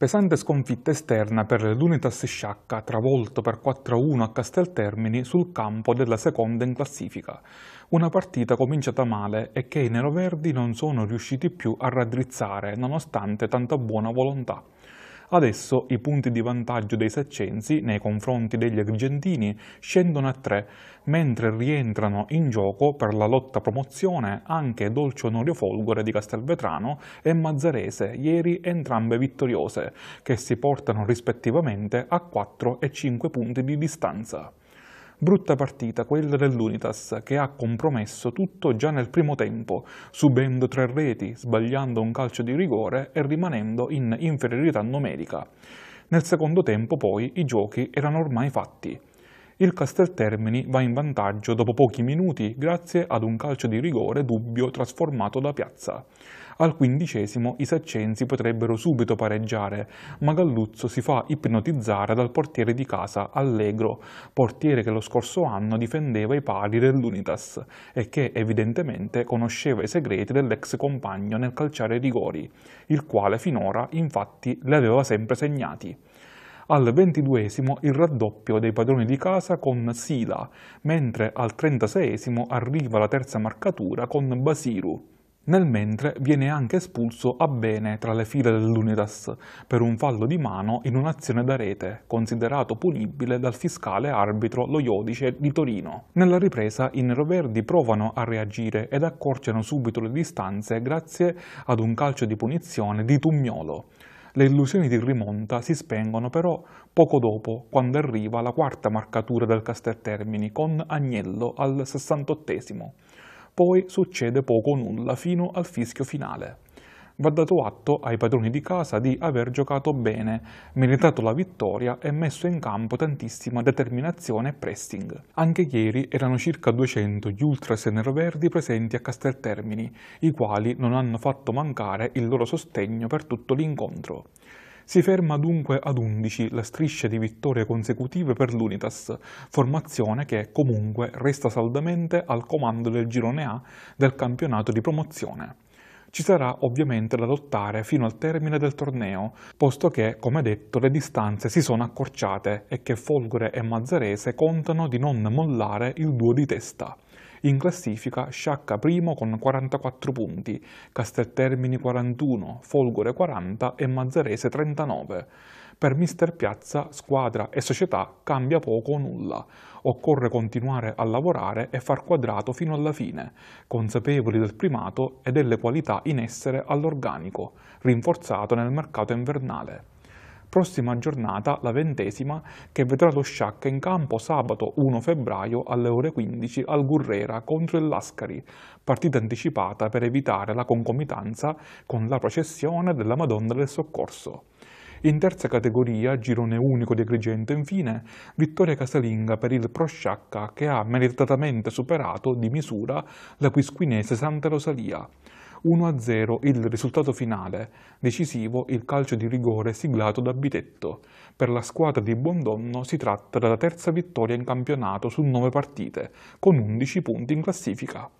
Pesante sconfitta esterna per l'Unitas Sciacca, travolto per 4-1 a Casteltermini sul campo della seconda in classifica. Una partita cominciata male e che i neroverdi non sono riusciti più a raddrizzare nonostante tanta buona volontà. Adesso i punti di vantaggio dei Saccensi nei confronti degli agrigentini scendono a 3, mentre rientrano in gioco per la lotta promozione anche Dolce Onorio Folgore di Castelvetrano e Mazzarese, ieri entrambe vittoriose, che si portano rispettivamente a 4 e 5 punti di distanza. Brutta partita quella dell'Unitas che ha compromesso tutto già nel primo tempo, subendo tre reti, sbagliando un calcio di rigore e rimanendo in inferiorità numerica. Nel secondo tempo poi i giochi erano ormai fatti il Casteltermini va in vantaggio dopo pochi minuti grazie ad un calcio di rigore dubbio trasformato da piazza. Al quindicesimo i saccensi potrebbero subito pareggiare, ma Galluzzo si fa ipnotizzare dal portiere di casa, Allegro, portiere che lo scorso anno difendeva i pari dell'Unitas e che evidentemente conosceva i segreti dell'ex compagno nel calciare rigori, il quale finora infatti li aveva sempre segnati al ventiduesimo il raddoppio dei padroni di casa con Sila, mentre al trentaseiesimo arriva la terza marcatura con Basiru. Nel mentre viene anche espulso a bene tra le file dell'Unitas per un fallo di mano in un'azione da rete, considerato punibile dal fiscale arbitro Loiodice di Torino. Nella ripresa i neroverdi provano a reagire ed accorciano subito le distanze grazie ad un calcio di punizione di Tumiolo. Le illusioni di rimonta si spengono però poco dopo, quando arriva la quarta marcatura del Castel Termini con Agnello al 68 Poi succede poco o nulla fino al fischio finale va dato atto ai padroni di casa di aver giocato bene, meritato la vittoria e messo in campo tantissima determinazione e pressing. Anche ieri erano circa 200 gli ultras neroverdi presenti a Casteltermini, i quali non hanno fatto mancare il loro sostegno per tutto l'incontro. Si ferma dunque ad 11 la striscia di vittorie consecutive per l'Unitas, formazione che comunque resta saldamente al comando del girone A del campionato di promozione ci sarà ovviamente da lottare fino al termine del torneo, posto che, come detto, le distanze si sono accorciate e che Folgore e Mazzarese contano di non mollare il duo di testa. In classifica Sciacca primo con 44 punti, Casteltermini 41, Folgore 40 e Mazzarese 39. Per Mister Piazza squadra e società cambia poco o nulla. Occorre continuare a lavorare e far quadrato fino alla fine, consapevoli del primato e delle qualità in essere all'organico, rinforzato nel mercato invernale prossima giornata, la ventesima, che vedrà lo Sciacca in campo sabato 1 febbraio alle ore 15 al Gurrera contro il Lascari, partita anticipata per evitare la concomitanza con la processione della Madonna del Soccorso. In terza categoria, girone unico di Agrigento, infine, vittoria casalinga per il Prosciacca che ha meritatamente superato di misura la quisquinese Santa Rosalia. 1-0 il risultato finale, decisivo il calcio di rigore siglato da Bitetto. Per la squadra di Buondonno si tratta della terza vittoria in campionato su 9 partite, con 11 punti in classifica.